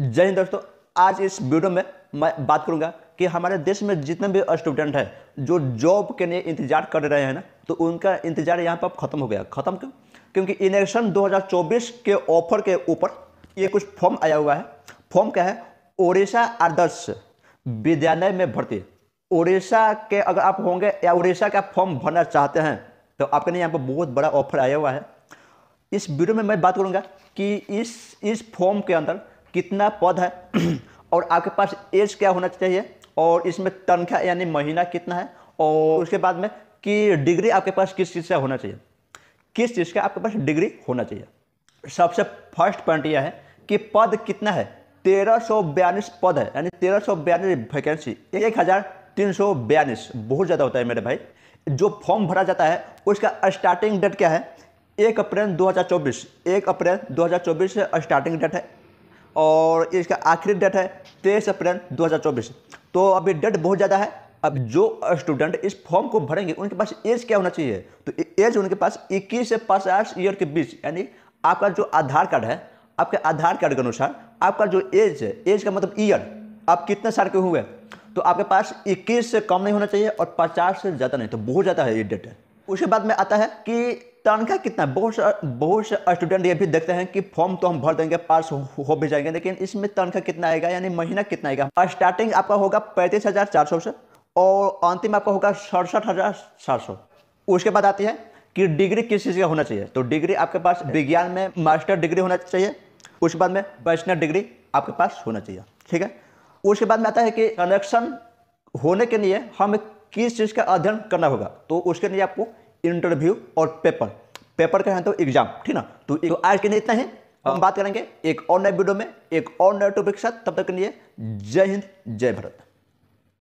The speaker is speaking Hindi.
जय हिंद दोस्तों आज इस वीडियो में मैं बात करूंगा कि हमारे देश में जितने भी स्टूडेंट हैं जो जॉब के लिए इंतजार कर रहे हैं ना तो उनका इंतजार यहाँ पर खत्म हो गया खत्म क्यों क्योंकि इलेक्शन 2024 के ऑफर के ऊपर ये कुछ फॉर्म आया हुआ है फॉर्म क्या है ओडिशा आदर्श विद्यालय में भर्ती ओडिशा के अगर आप होंगे या उड़ीसा का फॉर्म भरना चाहते हैं तो आपके लिए यहाँ पर बहुत बड़ा ऑफर आया हुआ है इस वीडियो में मैं बात करूँगा कि इस इस फॉर्म के अंदर कितना पद है और आपके पास एज क्या होना चाहिए और इसमें तनख्वाह यानी महीना कितना है और उसके बाद में कि डिग्री आपके पास किस चीज़ का होना चाहिए किस चीज़ का आपके पास डिग्री होना चाहिए सबसे फर्स्ट पॉइंट यह है कि पद कितना है तेरह सौ बयालीस पद है यानी तेरह सौ बयालीस वैकेंसी एक हज़ार तीन सौ बयालीस बहुत ज़्यादा होता है मेरे भाई जो फॉर्म भरा जाता है उसका स्टार्टिंग डेट क्या है एक अप्रैल 2024 एक अप्रैल 2024 से स्टार्टिंग डेट है और इसका आखिरी डेट है तेईस अप्रैल 2024 तो अभी डेट बहुत ज़्यादा है अब जो स्टूडेंट इस फॉर्म को भरेंगे उनके पास एज क्या होना चाहिए तो एज उनके पास 21 से पचास ईयर के बीच यानी आपका जो आधार कार्ड है आपके आधार कार्ड के अनुसार आपका जो एज है एज का मतलब ईयर आप कितने साल के हुए तो आपके पास 21 से कम नहीं होना चाहिए और 50 से ज़्यादा नहीं तो बहुत ज़्यादा है ये डेट उसके बाद में आता है कि तनख्वाह कितना बहुत बहुत सा स्टूडेंट ये भी देखते हैं कि फॉर्म तो हम भर देंगे पास हो भी जाएंगे लेकिन इसमें तनख्वाह कितना आएगा यानी महीना कितना आएगा स्टार्टिंग आपका होगा पैंतीस हज़ार चार सौ से और अंतिम आपका होगा सड़सठ हज़ार सात सौ उसके बाद आती है कि डिग्री किस चीज़ का होना चाहिए तो डिग्री आपके पास विज्ञान में मास्टर डिग्री होना चाहिए उसके बाद में बैचलर डिग्री आपके पास होना चाहिए ठीक है उसके बाद में आता है कि कनेक्शन होने के लिए हमें किस चीज़ का अध्ययन करना होगा तो उसके लिए आपको इंटरव्यू और पेपर पेपर का है तो एग्जाम ठीक ना तो, तो आज के लिए इतना ही हम हाँ। बात करेंगे एक और नए वीडियो में एक और नए टॉपिक के साथ तब तक के लिए जय हिंद जय भारत